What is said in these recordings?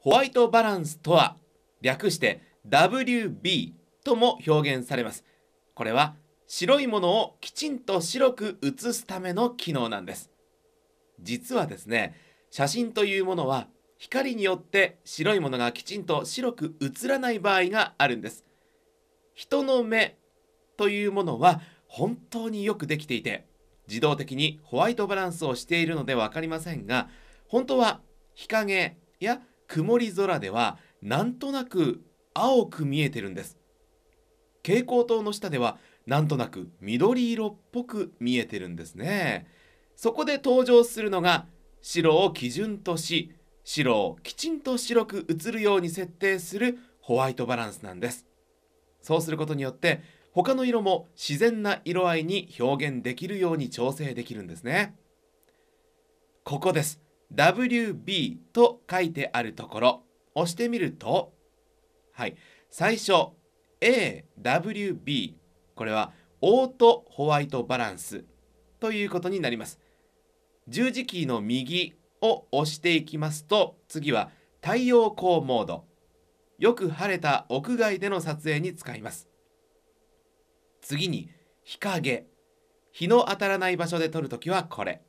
ホワイトバランスとは略して WB とも表現されますこれは白いものをきちんと白く写すための機能なんです実はですね写真というものは光によって白いものがきちんと白く写らない場合があるんです人の目というものは本当によくできていて自動的にホワイトバランスをしているので分かりませんが本当は日陰や曇り空ではなんとなく青く見えてるんです蛍光灯の下ではなんとなく緑色っぽく見えてるんですねそこで登場するのが白を基準とし白をきちんと白く映るように設定するホワイトバランスなんですそうすることによって他の色も自然な色合いに表現できるように調整できるんですねここです WB と書いてあるところ押してみるとはい最初 AWB これはオートホワイトバランスということになります十字キーの右を押していきますと次は太陽光モードよく晴れた屋外での撮影に使います次に日陰日の当たらない場所で撮るときはこれ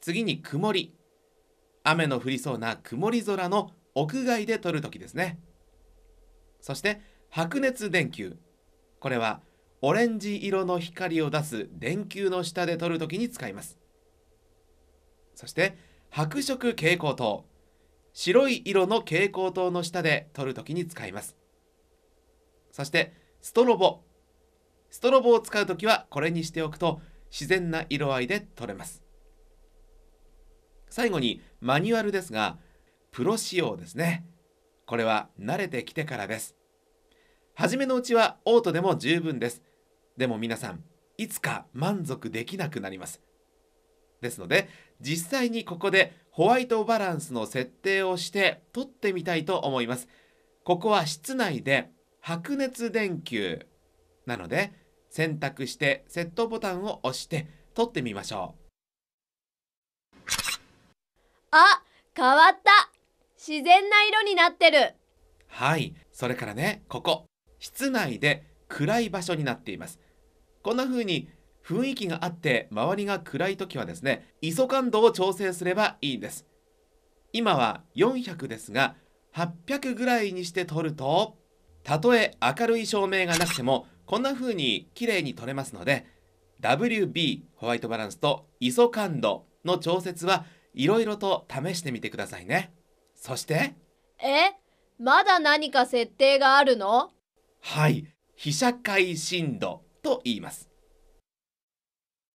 次に曇り雨の降りそうな曇り空の屋外で撮るときですねそして白熱電球これはオレンジ色の光を出す電球の下で撮るときに使いますそして白色蛍光灯白い色の蛍光灯の下で撮るときに使いますそしてストロボストロボを使う時はこれにしておくと自然な色合いで取れます最後にマニュアルですがプロ仕様ですねこれは慣れてきてからです初めのうちはオートでも十分ですでも皆さんいつか満足できなくなりますですので実際にここでホワイトバランスの設定をして撮ってみたいと思いますここは室内で白熱電球なので選択してセットボタンを押して撮ってみましょうあ変わった自然な色になってるはいそれからねここ室内で暗い場所になっていますこんな風に雰囲気があって周りが暗い時はですね ISO 感度を調整すればいいんです今は400ですが800ぐらいにして撮るとたとえ明るい照明がなくてもこんな風に綺麗に取れますので WB ホワイトバランスと ISO 感度の調節はいろいろと試してみてくださいねそしてえまだ何か設定があるのはい被写界深度と言います